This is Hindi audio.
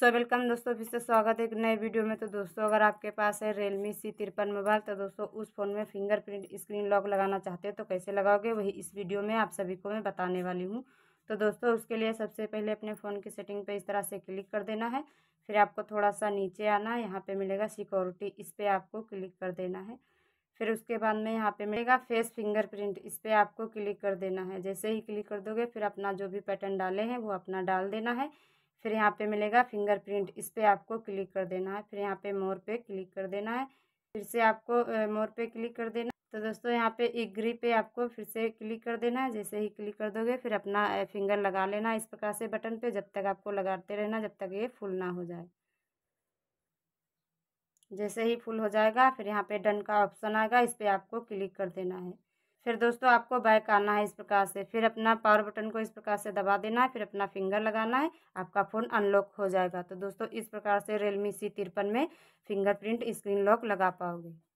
सो वेलकम दोस्तों फिर से स्वागत है एक नए वीडियो में तो दोस्तों अगर आपके पास है रियलमी सी तिरपन मोबाइल तो दोस्तों उस फ़ोन में फिंगरप्रिंट स्क्रीन लॉक लगाना चाहते हो तो कैसे लगाओगे वही इस वीडियो में आप सभी को मैं बताने वाली हूँ तो दोस्तों उसके लिए सबसे पहले अपने फ़ोन की सेटिंग पर इस तरह से क्लिक कर देना है फिर आपको थोड़ा सा नीचे आना है यहाँ पर मिलेगा सिक्योरिटी इस पर आपको क्लिक कर देना है फिर उसके बाद में यहाँ पे मिलेगा फेस फिंगरप्रिंट इस पर आपको क्लिक कर देना है जैसे ही क्लिक कर दोगे फिर अपना जो भी पैटर्न डाले हैं वो अपना डाल देना है फिर यहाँ पे मिलेगा फिंगरप्रिंट इस पर आपको क्लिक कर देना है फिर यहाँ पे मोर पे क्लिक कर देना है फिर से आपको मोर पे क्लिक कर देना तो दोस्तों यहाँ पे इग्री पे आपको फिर से क्लिक कर देना है जैसे ही क्लिक कर दोगे फिर अपना फिंगर लगा लेना इस प्रकार से बटन पे जब तक आपको लगाते रहना जब तक ये फुल ना हो जाए जैसे ही फुल हो जाएगा फिर यहाँ पे डन का ऑप्शन आएगा इस पर आपको क्लिक कर देना है फिर दोस्तों आपको बैक आना है इस प्रकार से फिर अपना पावर बटन को इस प्रकार से दबा देना है फिर अपना फिंगर लगाना है आपका फ़ोन अनलॉक हो जाएगा तो दोस्तों इस प्रकार से रियलमी सी तिरपन में फिंगरप्रिंट स्क्रीन लॉक लगा पाओगे